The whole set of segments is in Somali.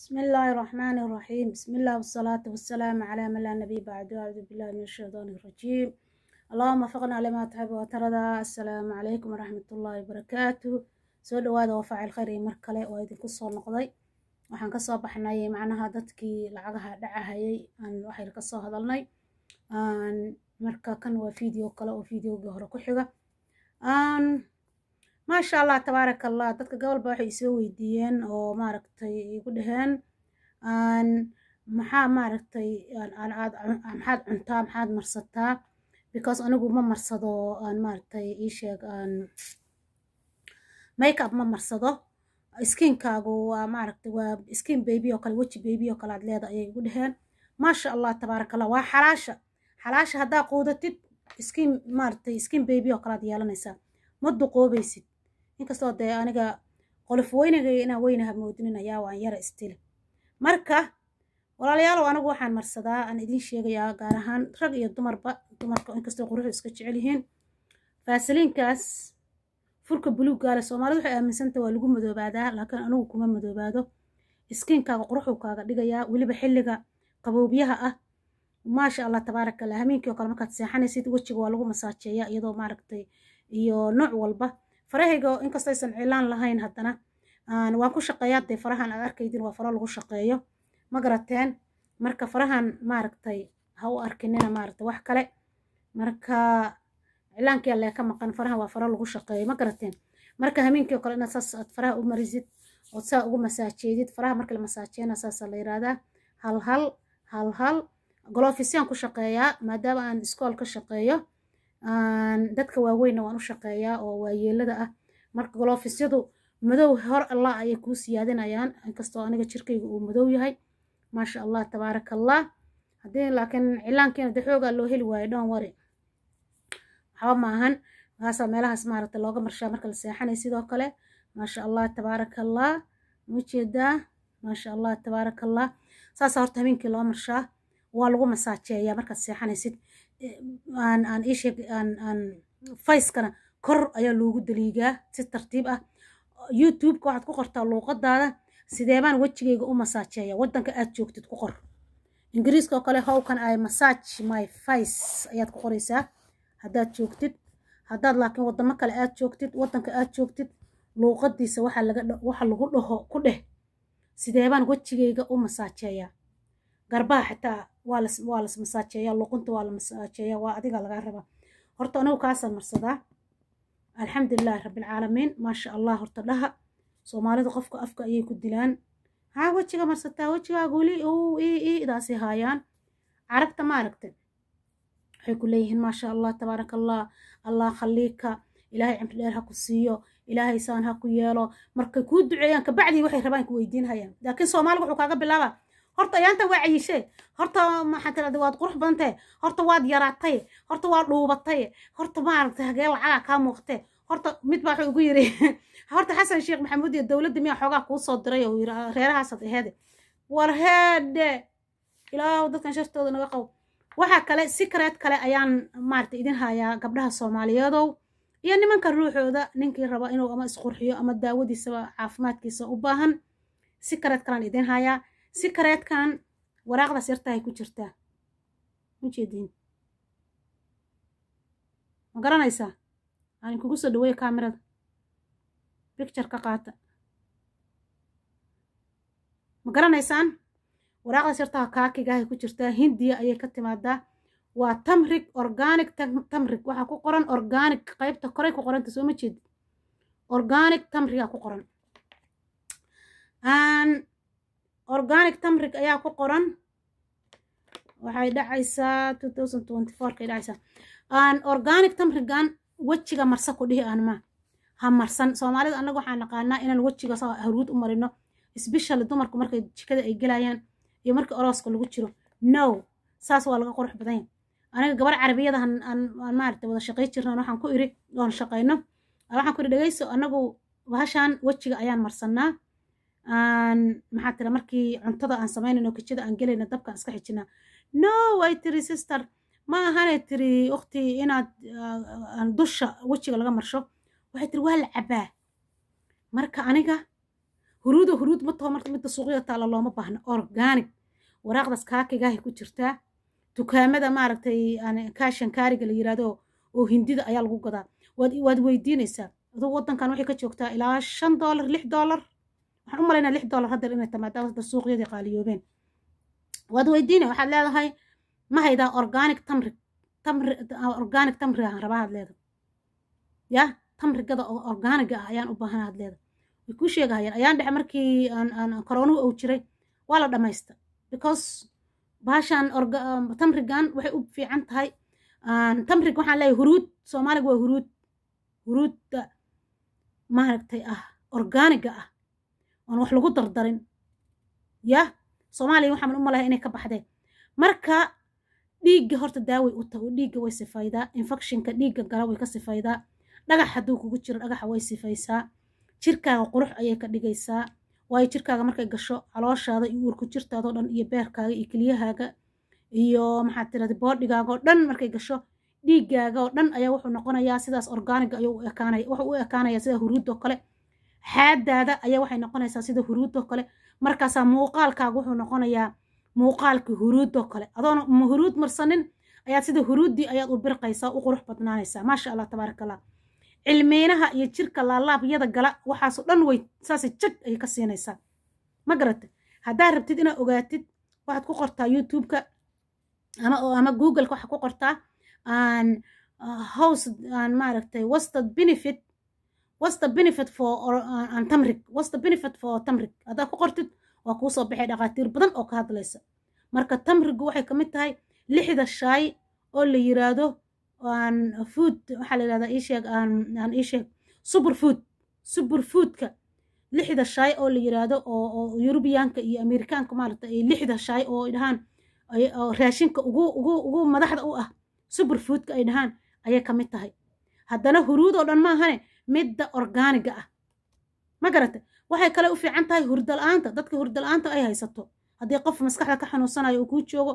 بسم الله الرحمن الرحيم بسم الله والصلاة والسلام على من لا نبي بعد أعوذ بالله من الشيطان الرجيم اللهم وفقنا لما تحب وترضى السلام عليكم ورحمة الله وبركاته سو دواada waa faacil khayr iyo mar kale waa idinku soo noqday waxaan kasoo baxnay macnaha dadkii lacagaha dhacahayay aan waxayr kasoo hadalnay marka kan waa video kale oo videogii hore ku xiga maasha allah tabaarak allah dadka gobolba waxay isoo weydiiyeen oo maaragtay igu dhaheen maxaa maaragtay maxaad cuntaa maxaad marsataa because anigu ma marsado maaragtay ii sheeg makeup ma marsado skinkaagu waa maaragtay waa skin baby oo kale weji baby oo kale aad leedahay ayay igu dhaheen maasha allah tabaaraka allah waa xalaasha xalaasha haddaa quudatid skin maaragtay skin baby oo kale aad yeelanaysaa ma duqoobaysid inkastoo dee aniga qolof weynagay inaan weynaha moodininayaa waan yara istil marka walaalayaalow anigu waxaan marsadaa aan idiin sheegayaa gaar ahaan rag iyo dumarba dumarka inkastoo quruxdu iska jecel yihiin faasaliinkaas furka buluuggaale soomaalidu waxay aaminsanta waa lagu madoobaadaa laakiin anigu kuma madoobaado iskiinkaaga quruxuu kaaga dhigayaa weliba xilliga qabowbyaha ah maasha allah tabaaraka allah hameenkii oo kale markaad seexanaysid wejiga waa lagu masaajeeyaa iyadoo maaragtay iyo nooc walba farahayga inkastoo aysan cilaan lahayn haddana waan ku shaqeeyaa dee farahan aad arkaydin waa faro lagu shaqeeyo ma garateen marka farahan maaragtay ha u arkinina maaragtay wax kale marka cilaankiyaa lee ka maqan farahan waa faro lagu shaqeeyo ma garateen marka hamiinkii oo kale inaad saas aad faraha u marisid ood saa ugu masaajeedid faraha marka la masaajeena saasaa la yidhaahdaa hal hal hal hal golofisiyaan ku shaqeeyaa maadaama aan iskool ka shaqeeyo dadka waaweynna waan u shaqeeyaa oo waayeelada ah marka golofyadu madow hor allah ayay kuu siyaadinayaan inkastoo aniga jirkayga uu madow yahay maasha allah tabaaraka allah haddii laakiin cilaankiina de xoogaa loo heli waayo dhan wari waxba maahan markaasaa meelahaas maaragta looga marshaa marka la seexanay sidoo kale maasha allah tabaaraka allah maujeedaa maasha allah tabaaraka allah saasaa horta habeenkii loo marshaa waa lagu masaajeeyaa markaad seexanaysid fayskana kor ayaa loogu daliigaa si tartiib ah youtubeka waxaad ku qortaa luuqadaada sideebaan wejigeyga u masaajeeya wadanka aad joogtid ku qor ingiriiska oo kale howkan ay masaaj my fais ayaad ku qoreysaa haddaad joogtid haddaad laakiin wadamo kale aad joogtid wadanka aad joogtid luuqadiisa waxa lagu dhaho ku dheh sideebaan wejigeyga u masaajeeya garbaa xitaa waa las masaajeeya luqunta waa la masaajeeya waa adiga lagaa rabaa horta anagu kaasaan marsadaa alxamdulilaahi rabbilcaalamiin maasha allah horta dhaha soomaalidu qofka afka ayay ku dilaan haa wejiga marsataa wejigaaga weli o iidaasi haayaan carabta maaragta waxay ku leeyihiin maasha allah tabaaraka allah allah khaliika ilaahay cimri dheer ha ku siiyo ilaahay saan ha ku yeelo markay kuu duceeyaan kabacdii waxay rabaan ku weydiin laakiin soomaaliga wuxuu kaaga bilaabaa horta ayaanta waa cayishe horta maxaa tirada waad qurux badantay horta waad yaraatay horta waa dhuubatay horta maaragtay hagee lacagaa kaa muuqate horta mid baa wuxuu ugu yiri horta xasan sheekh maxamuud iyo dowladda miyaa xoogaa kuu soo diray oo yiri aheede war heedhe dadkan shartooda naga qabo waxaa kale sikreed kale ayaan maaragta idin hayaa gabdhaha soomaaliyeedow iyo nimanka ruuxooda ninkii raba inuu ama isqurxiyo ama daawadiisaba caafimaadkiisa u baahan sikreed kalaan idin hayaa sikareedkan waraaqdaas yartahay ku jirtaa majeediin ma garanaysaa aan kugu soo dhaweeyo kamerada bicture ka qaata ma garanaysaan waraaqdaas yartaha kaakigahay ku jirtaa hindiya ayay ka timaadaa waa tamrig organic tamrig waxaa ku qoran organic qaybta koray ku qoranta soo ma jeedi organic tamrigaa ku qoran organic tamrig ayaa ku qoran waxay dhacaysaa kay dhacaysaa aan organic tamrigan wejiga marsa ku dhihi aanma ha marsan soomaalida annaga waxaan naqaanaa inaan wejiga soo haruud u marino sbeshal dumarku markay jikada ay gelayaan iyo markii orooska lagu jiro no saas waa laga qurux badanya aniga gabar carabiyada aan maarata wada shaqay jirnaan waxaan ku iri oon shaqayno waxaan ku iri dhegayso annagu bahashaan wejiga ayaan marsanaa aan maxaa tira markii cuntada aan samaynayno kijada aan gelayna dabkaan iska xijina no ay tiri sister ma ahane tiri ukhti inaad ah, dusha wejiga laga marsho waxay tiri waa la cabaa marka aniga huruudo huruud ma taho marka midda suuqyada taalla looma baahna organic waraaqdaas kaakigaahay ku jirtaa dukaamada maaragtay kaashan kaariga la yiraahdo oo hindida ayaa lagu gadaa waad weydiinaysaa aduu waddankan waxay ka joogtaa ilaa shan dollar lix dollar waxaan u malaynaa lix dollar haddeer inay tamaata basta suuqyadii qaaliyoobeen waad weydiina waxaad leedahay ma haydaa organic tamri tamri organic tamri aan rabaa had leedahay ya tamrigada oo organiga ah ayaan u baahanaa had leedahay way kuu sheegahayaan ayaan dhexe markii aan koronuhu ou jiray waa la dhammaysta because baashaan um, tamrigan waxay u fiican tahay tamrig waxaan leeyahay huruud soomaaliga waa huruud huruudda maaragtay ah organiga ah oon wax lagu dardarin ya soomaaliya waxaan u inay ka baxdeen marka dhiigga horta daaway u tago dhiigga way sifaydaa infectionka dhiigga gala way ka sifaydaa dhagax hadduu kugu jiro dhagaxa way sifaysaa jirkaaga qurux ayay ka dhigaysaa waayo jirkaaga markay gasho calooshaada iyo uurku jirtaadoo dhan iyo beerkaaga iyo keliyahaaga iyo maxaad tirada boodhigaaga oo dhan markay gasho dhiiggaaga oo dhan ayaa wuxuu noqonayaa sidaas orgaaniga ayuu u ekaanaya wuxuu u ekaanayaa sidaa huruudoo kale xaadaada ayaa waxay noqonaysaa sida huruudoo kale markaasaa muuqaalkaaga wuxuu noqonayaa muuqaalka huruudoo kale adoona ma huruud marsanin ayaad sida huruuddii ayaad u birqaysaa u qurux badnaanaysaa maasha allah tabaaraka allah cilmeynaha iyo jirka laalaabyada gala waxaasoo dhan wey saase jag ayay ka siinaysaa ma garata haddaad rabtid inaad ogaatid waxaad ku qortaa youtubeka ama ama googleka waxaad ku qortaa aan ah, hows aan maaragtay wastad benefit what's the uh, tamrig hadaa ku qortid waa kuusoo baxay dhaqaatiir badan oo ka hadlaysa marka tamrigu waxay ka mid tahay lixda shaay oo la yiraahdo aan food waxaa la yirahdaa ii aan ii sheeg super food super foodka lixda shaay oo la yiraahdo oo oo yurubiyaanka iyo amerikaanka maaragta ay lixda shaay oo ay dhahaan oo raashinka ugu ugu ugu madaxda u ah super foodka ay dhahaan ayay ka mid tahay haddana huruud oo dhan maahane midda orgaaniga ah ma garatay waxay kale u fiican tahay hurdala-aanta dadka hurdala-aanta ay haysato haddii qof maskaxda ka xanuunsanayo uu kuu joogo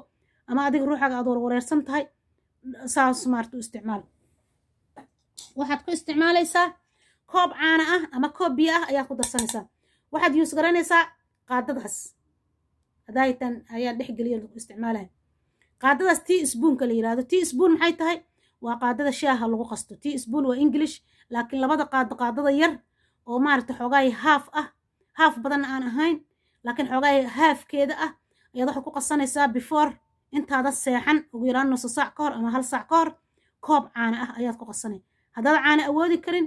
ama adiga ruuxaga aad warwareersan tahay saas maarta u isticmaal waxaad ku isticmaalaysaa koob caana ah ama koob biyo ah ayaad ku darsanaysaa waxaad yuus garanaysaa qaadadaas adaahitan ayaa dhexgeliya lagu isticmaalaya qaadadaas tii isbuunka la yidhahdo tii isbuun maxay tahay waa qaadada shaaha lagu qasto tea spoon waa english laakiin labada qaado qaadada yar oo maaragta xoogaay haaf ah haaf badanna aan ahayn laakiin xoogaay haafkeeda ah ayaad waxaad ku qasanaysaa before intaada seexan ugu yaraan nuso saac ka hor ama hal saac ka hor koob caana ah ayaad ku qasanay haddaad caana awoodi karin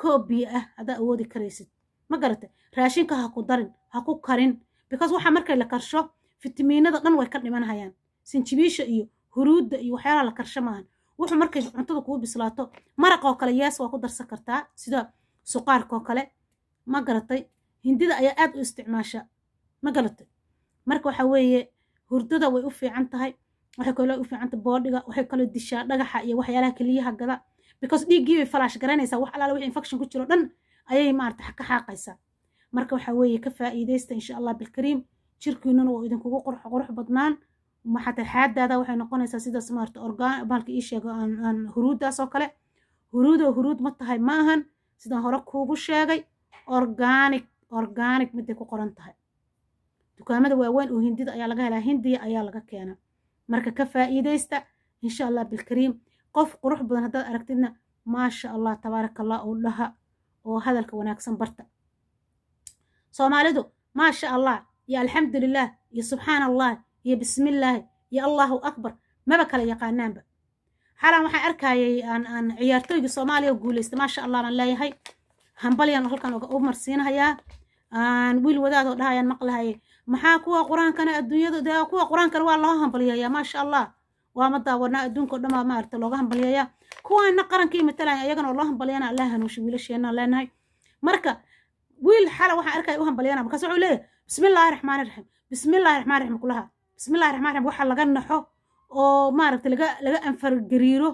koob biyo ah haddaad awoodi karaysid ma garata raashinka ha ku darin ha ku karin because waxaa markay la karsho fitamiinada dhan way ka dhimanhayaan sinjibiisha iyo huruudda iyo waxyaalaha la karsho wuxuu markay cuntada kuu bislaato maraqoo kale yees waa ku darsan kartaa sida suqaarkoo kale ma garatay hindida ayaa aad u isticmaasha ma garatay marka waxa weeye hurdada way u fiican tahay waxay kaloo u fiicanta boodhiga waxay kaloo dishaa dhagaxa iyo waxyaalaha keliyaha gada because dhiiggii bay falaash garanaysaa wax alaala wixii infection ku jiro dhan ayay maarata ka xaaqaysaa marka waxa weeye ka faa'iidaysta insha allah bilkariim jirkiinuna waa idinkugu qurux qurux badnaan maxata xaadaada waxay noqonaysaa sida smart orgmaalka ii sheego huruuddaas oo kale huruudo huruud ma tahay ma ahan sidaan hore kuugu sheegay organic organic miday ku qoran tahay dukaamada waaweyn oo hindida ayaa laga helaa hindiya ayaa laga keena marka ka faa'iideysta insha allah bilkariim qof qurux badan haddaad aragtidna maasha allah tabaarak allah oo dhaha oo hadalka wanaagsan barta soomaalidu maasha allah iyo alxamdulilah iyo subxaan allah iyo bismillaahi iyo allaahu akbar maba kala yaqaanaanba xalaan waxaan arkaayay aan ciyaartooygii soomaaliya oo guulaysta maasha allah baan leeyahay hambalyan halkan u marsiinahayaa aan wiil wadaadoo dhahayaan maqlahayay maxaa kuwa qur-aankana adduunyada de kuwa qur-aankana waa loo hambalyayaa maasha allah waa ma daawanaa adduunka o dhan baa maarata looga hambalyayaa kuwaana qarankii matalaya ayaganoo loo hambalyana allah hanuunsha wiilasheenaan leenahay marka wiil xala waxaan arkaya u hambalyana markaas wuxuu leeyahay bismillahi raxmaan raxiim bismillahi raxmaan raxiim kulaha bismillahi raxmaan raxiim waxa laga naxo oo maaragtay laga laga anfargariiro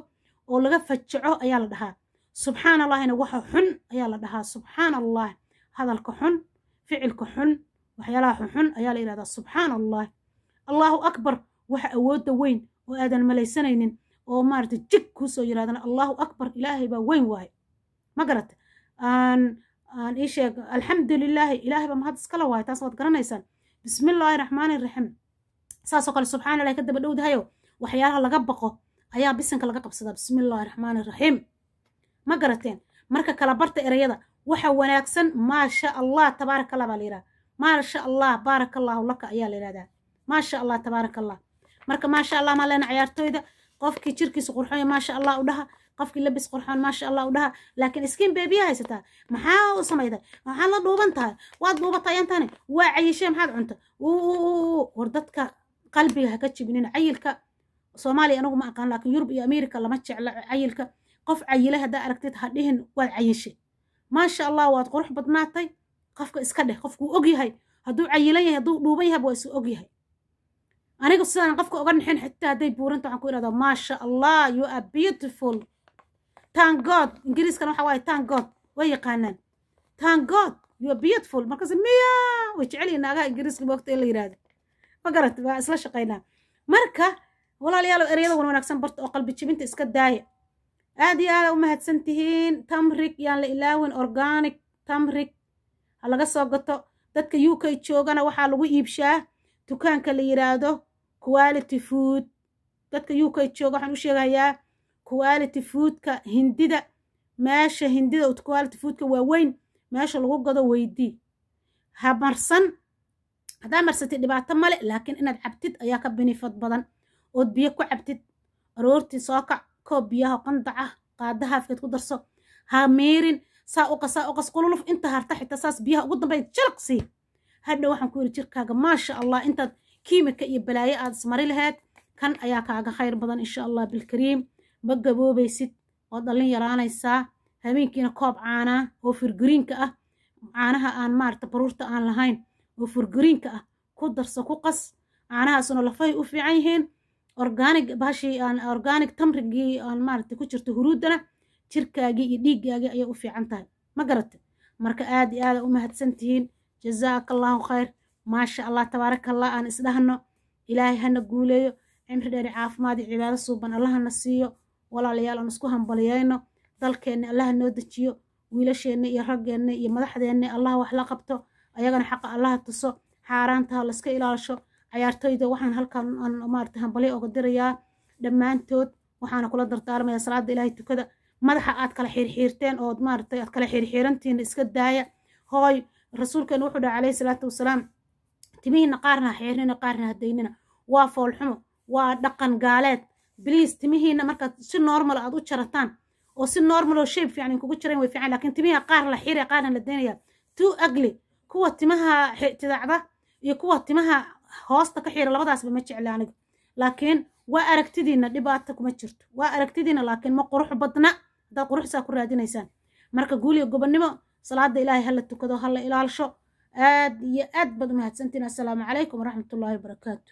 oo laga fajaco ayaa la dhahaa subxaan allahina waxa xun ayaa la dhahaa subxaan allah hadalka xun ficilka xun waxyaalaha xunxun ayaa la yidhahdaa subxaan allah allahu akbar waxa awoodda weyn oo aadan malaysanaynin oo maaragtay jig kuusoo yidhahdana allahu akbar ilaahay baa weyn waay ma garata aan aan ii sheeg alxamdu ilaahay baa mahad iskala waaye taas waad garanaysaan bismi illaahi raxmaani raxiim saasoo kale subxaan allah ka daba dhowdahayo waxyaalaha laga baqo ayaa bisanka laga qabsadaa bismiillaahi raxmaani raxiim ma garateen marka kala barta erayada waxa wanaagsan maasha allah tabaaraka allah baa layidhaha maasha allah baaraka allaahu laka ayaa la yidhahdaa maasha allah tabaaraka allah marka maasha allah maa leena cayaartooyda qofkii jirkiisa qurxoon maasha allah u dhaha qofkii labis qurxoon maasha allah u dhaha laakiin skin bebiya haysataa maxaa u samayday maxaad la dhuuban tahay waad dhuubatayantane waa cayishee maxaad cunta war dadka qalbiga haka ka jibinin cayilka soomaaliya anagu ma aqaan laakiin yurub iyo ameerika lama jecla cayilka qof cayila hadaa aragtid ha dhihin waad cayinshay maasha allah waad qurux badnaatay qofka iska dheh qofkuu ogyahay haduu hadduu cayilan yahay hadduu dhuuban yahab waa isu og yahay aniga sidaan qofka oga naxin xitaa hadday buuranta waxaan ku idhahdaa maasha allah you are beautiful tangod ingiriiskana waxa waaye tangod way yaqaanaan tangod you are beautiful markaas miya way jeceliyi naagaha ingiriiska boogta ee la yidhahdo ma waa isla shaqaynaa marka walaalayaalow ereyada wan wanaagsan barta oo qalbi jibinta iska daaya aad iyo aada u mahadsan tihiin tamrig yaan la ilaawin organic tamrig ha laga soo gato dadka uk k joogana waxaa lagu iibshaa dukaanka la yiraahdo quality food dadka uk k jooga waxaan u sheegayaa quality foodka hindida meesha hindida quality foodka waaweyn meesha lagu gado weydii hamarsan haddaa marsatid dhibaato male laakiin inaad cabtid ayaa ka binifad badan ood biyo ku cabtid aroortii soo kac koob biyaha qandac ah qaada ku darso ha meerin saa uqas qasaa u qululuf inta harta xitaa saas biyaha ugu dambeyn jalaqsii hadhow waxaan ku yidhi jirkaaga maasha allah intaad kiimika iyo balaayo aad ismari lahayd kan ayaa kaaga khayr badan insha allah bilkariim ma gaboobaysid oo dhallin yaraanaysaa habeenkiina koob caanaa oo firgiriinka ah caanaha aan maarata baruurta aan lahayn oo furgariinka ah ku darso ku qas caanahaasuna lafahay u fiican yihiin organic bahashii organic tamrigii aan ku jirto huruudana jirkaagii iyo dhiiggaagii ayay u fiican tahay ma garata marka aad iyo aada u mahadsan tihiin jazaaka allahu khayr maasha allah tabaaraka allah aan isdhahno ilaahay hana guuleeyo cimri dheeri caafimaad iyo cibaado suuban allahana siiyo walaalayaal aan isku hambaliyayno dalkeenna allaha noo dejiyo wiilasheenna iyo raggeenna iyo madaxdeenna allah wax la qabto ayagana xaqa allaha tuso xaaraantaha laska ilaalsho cayaartoyda waxaan halkan maarata hambali oga dirayaa dhammaantood waxaana kula dardaarmaya salaada ilaahay tukada madaxa aad kala xiirxiirteen ood maarata aad kala xiirxiirantiina iska daaya hooy rasuulkeena wuxuu dhaha calayhi salaatu wasalaam timihiina qaarna ha xiirnina qaarna ha daynina waa foolxumo waa dhaqan gaaleed bliis timihiina markaad si normal ah aad u jarataan oo si normal oo shape fiican kugu jirayn way fiican laakiin timiha qaar la xiiraya qaarna la daynaya too ugly kuwa timaha tidacda iyo kuwa timaha hoosta ka xiira labadaasba ma jecla aniga laakiin waa aragtidiina dhibaata kuma jirto waa aragtidiina laakiin ma qurux badna haddaad quruxsaa ku raadinaysaan marka guuliyo gobonnimo salaada ilaahay hala tukado hala ilaalsho aad iyo aad baad u mahadsantiin assalaamu calaykum waraxmatullaahi wabarakaatu